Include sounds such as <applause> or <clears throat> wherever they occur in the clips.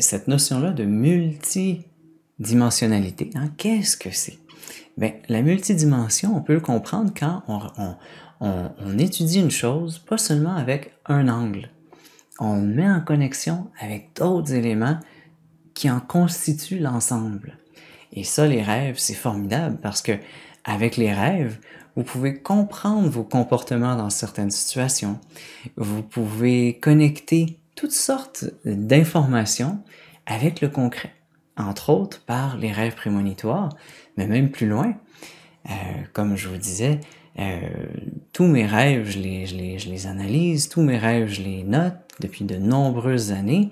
cette notion-là de multidimensionnalité, hein, qu'est-ce que c'est? Ben, la multidimension, on peut le comprendre quand on, étudie une chose pas seulement avec un angle. On met en connexion avec d'autres éléments qui en constituent l'ensemble. Et ça, les rêves, c'est formidable parce que avec les rêves, vous pouvez comprendre vos comportements dans certaines situations. Vous pouvez connecter toutes sortes d'informations avec le concret, entre autres par les rêves prémonitoires, mais même plus loin, euh, comme je vous disais, euh, tous mes rêves, je les, analyse, tous mes rêves, je les note depuis de nombreuses années,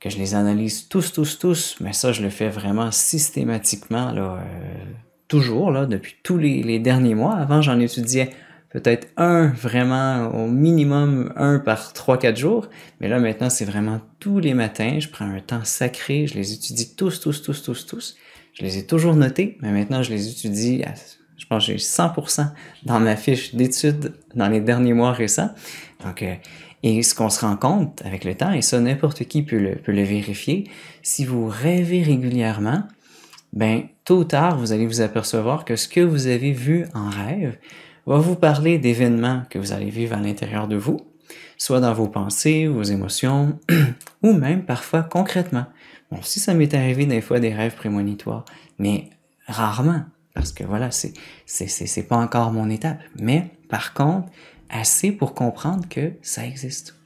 que je les analyse tous, tous, tous, mais ça, je le fais vraiment systématiquement, là, euh, toujours, là, depuis tous les derniers mois. Avant, j'en étudiais peut-être un vraiment, au minimum un par trois, quatre jours. Mais là, maintenant, c'est vraiment tous les matins. Je prends un temps sacré, je les étudie tous, tous, tous, tous, tous. Je les ai toujours notés, mais maintenant, je les étudie je pense j'ai 100% dans ma fiche d'études dans les derniers mois récents. Donc, euh, et ce qu'on se rend compte avec le temps, et ça, n'importe qui peut le, peut le vérifier, si vous rêvez régulièrement, ben, tôt ou tard, vous allez vous apercevoir que ce que vous avez vu en rêve, va vous parler d'événements que vous allez vivre à l'intérieur de vous, soit dans vos pensées, vos émotions, <clears throat> ou même parfois concrètement. Bon, si ça m'est arrivé des fois des rêves prémonitoires, mais rarement, parce que voilà, c'est, c'est, pas encore mon étape. Mais par contre, assez pour comprendre que ça existe.